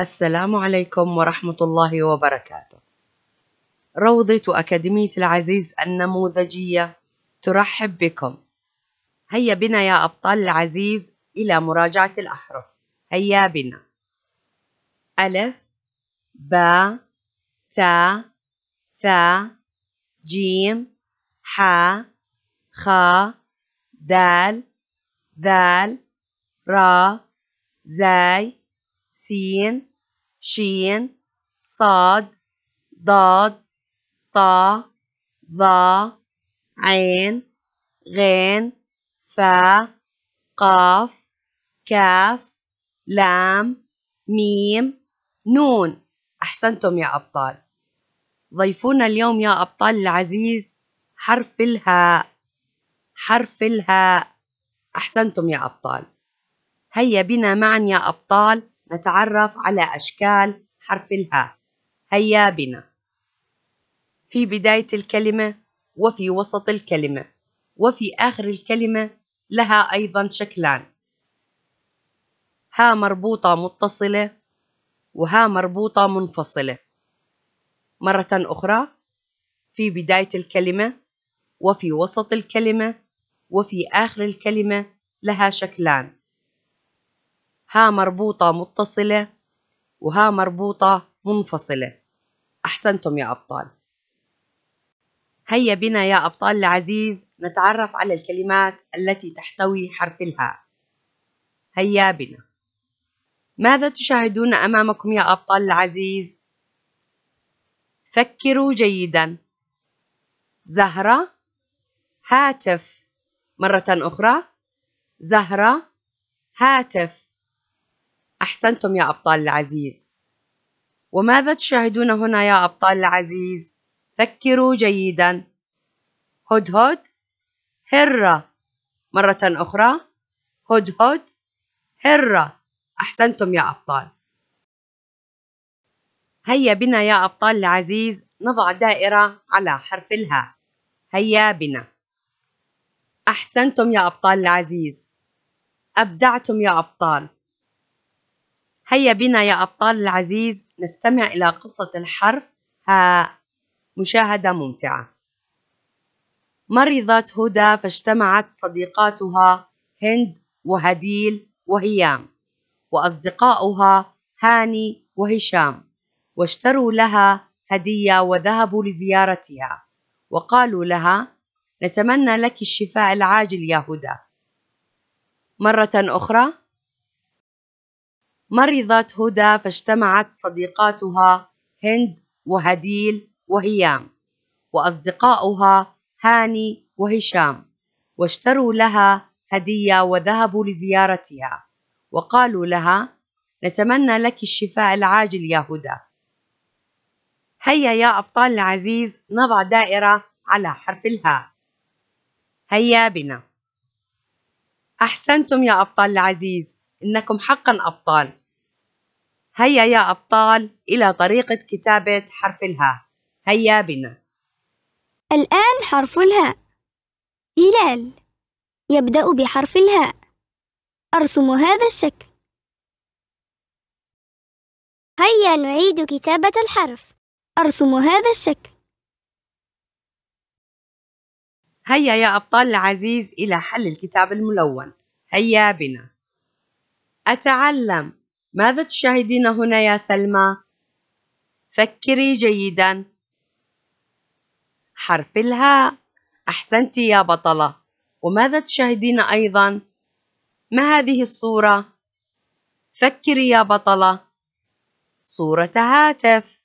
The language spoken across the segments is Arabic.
السلام عليكم ورحمة الله وبركاته. روضة أكاديمية العزيز النموذجية ترحب بكم. هيا بنا يا أبطال العزيز إلى مراجعة الأحرف. هيا بنا. ألف با تا ثا جيم حا خا دال ذال را زاي سين شين صاد ضاد طا ظا عين غين فا قاف كاف لام ميم نون أحسنتم يا أبطال ضيفونا اليوم يا أبطال العزيز حرف الهاء حرف الهاء أحسنتم يا أبطال هيا بنا معا يا أبطال نتعرف على أشكال حرف الهاء هيا بنا في بداية الكلمة وفي وسط الكلمة وفي آخر الكلمة لها أيضا شكلان ها مربوطة متصلة وها مربوطة منفصلة مرة أخرى في بداية الكلمة وفي وسط الكلمة وفي آخر الكلمة لها شكلان ها مربوطة متصلة وها مربوطة منفصلة أحسنتم يا أبطال هيا بنا يا أبطال العزيز نتعرف على الكلمات التي تحتوي حرف الهاء هيا بنا ماذا تشاهدون أمامكم يا أبطال العزيز؟ فكروا جيدا زهرة هاتف مرة أخرى زهرة هاتف أحسنتم يا أبطال العزيز وماذا تشاهدون هنا يا أبطال العزيز؟ فكروا جيدا هدهد هرة مرة أخرى هدهد هرة أحسنتم يا أبطال هيا بنا يا أبطال العزيز نضع دائرة على حرف الهاء هيا بنا أحسنتم يا أبطال العزيز أبدعتم يا أبطال هيا بنا يا أبطال العزيز نستمع إلى قصة الحرف هاء مشاهدة ممتعة مرضت هدى فاجتمعت صديقاتها هند وهديل وهيام وأصدقاؤها هاني وهشام واشتروا لها هدية وذهبوا لزيارتها وقالوا لها نتمنى لك الشفاء العاجل يا هدى مرة أخرى مرضت هدى فاجتمعت صديقاتها هند وهديل وهيام وأصدقاؤها هاني وهشام واشتروا لها هدية وذهبوا لزيارتها وقالوا لها نتمنى لك الشفاء العاجل يا هدى هيا يا أبطال العزيز نضع دائرة على حرف الهاء هيا بنا أحسنتم يا أبطال العزيز إنكم حقا أبطال هيا يا أبطال إلى طريقة كتابة حرف الهاء هيا بنا الآن حرف الهاء هلال يبدأ بحرف الهاء أرسم هذا الشكل هيا نعيد كتابة الحرف أرسم هذا الشكل هيا يا أبطال العزيز إلى حل الكتاب الملون هيا بنا أتعلم ماذا تشاهدين هنا يا سلمى؟ فكري جيدا حرف الهاء أحسنت يا بطلة وماذا تشاهدين أيضا؟ ما هذه الصورة؟ فكري يا بطلة صورة هاتف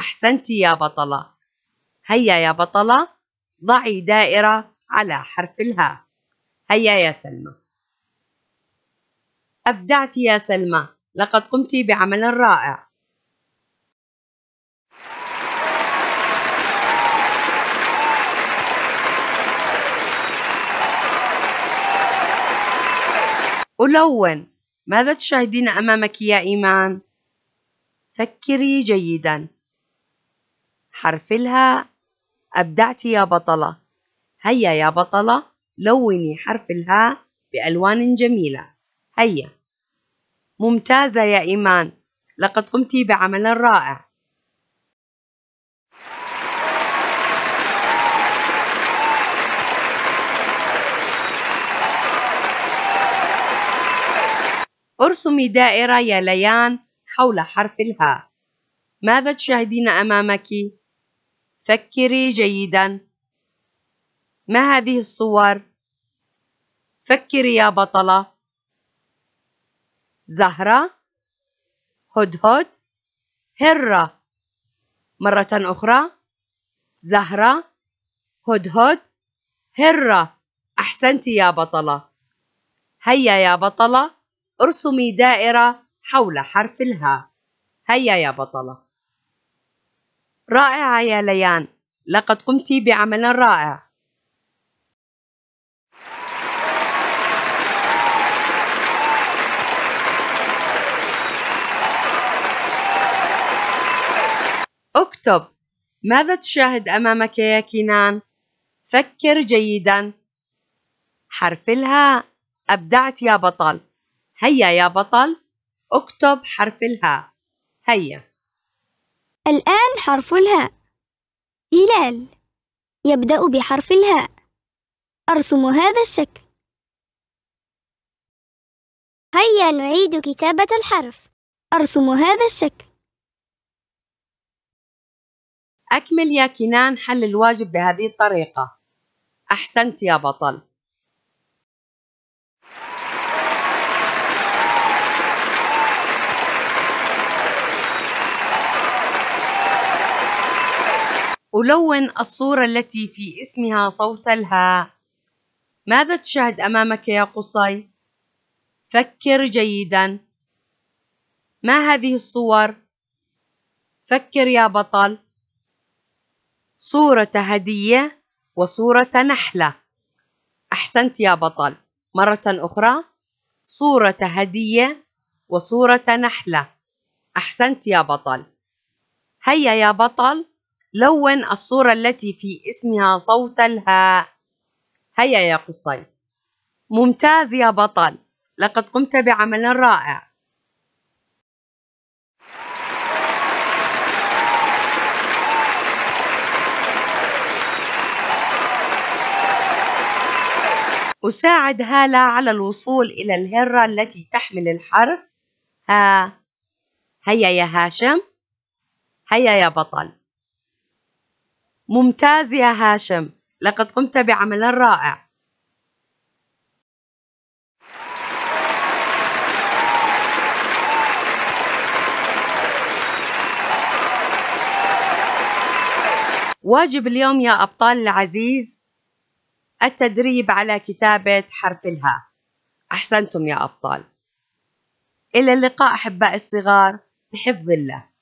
أحسنت يا بطلة هيا يا بطلة ضعي دائرة على حرف الهاء هيا يا سلمى أبدعت يا سلمى لقد قمت بعمل رائع ألون ماذا تشاهدين أمامك يا إيمان؟ فكري جيدا حرف الهاء أبدعت يا بطلة هيا يا بطلة لوني حرف الهاء بألوان جميلة هيا ممتازة يا إيمان لقد قمت بعمل رائع ارسمي دائرة يا ليان حول حرف الهاء ماذا تشاهدين أمامك؟ فكري جيدا ما هذه الصور؟ فكري يا بطلة زهرة هدهد هرة مرة أخرى زهرة هدهد هرة أحسنت يا بطلة هيا يا بطلة ارسمي دائرة حول حرف الهاء هيا يا بطلة رائعة يا ليان لقد قمت بعمل رائع اكتب ماذا تشاهد أمامك يا كنان؟ فكر جيدا حرف الهاء أبدعت يا بطل هيا يا بطل اكتب حرف الهاء هيا الآن حرف الهاء هلال يبدأ بحرف الهاء أرسم هذا الشكل هيا نعيد كتابة الحرف أرسم هذا الشكل أكمل يا كنان حل الواجب بهذه الطريقة أحسنت يا بطل ألون الصورة التي في اسمها صوت الهاء ماذا تشاهد أمامك يا قصي؟ فكر جيدا ما هذه الصور؟ فكر يا بطل صورة هدية وصورة نحلة أحسنت يا بطل مرة أخرى صورة هدية وصورة نحلة أحسنت يا بطل هيا يا بطل لون الصورة التي في اسمها صوت الهاء هيا يا قصي ممتاز يا بطل لقد قمت بعمل رائع أساعد هالة على الوصول إلى الهرة التي تحمل الحرف ها هيا يا هاشم هيا يا بطل ممتاز يا هاشم لقد قمت بعمل رائع واجب اليوم يا أبطال العزيز التدريب على كتابة حرف الهاء أحسنتم يا أبطال إلى اللقاء أحبائي الصغار بحفظ الله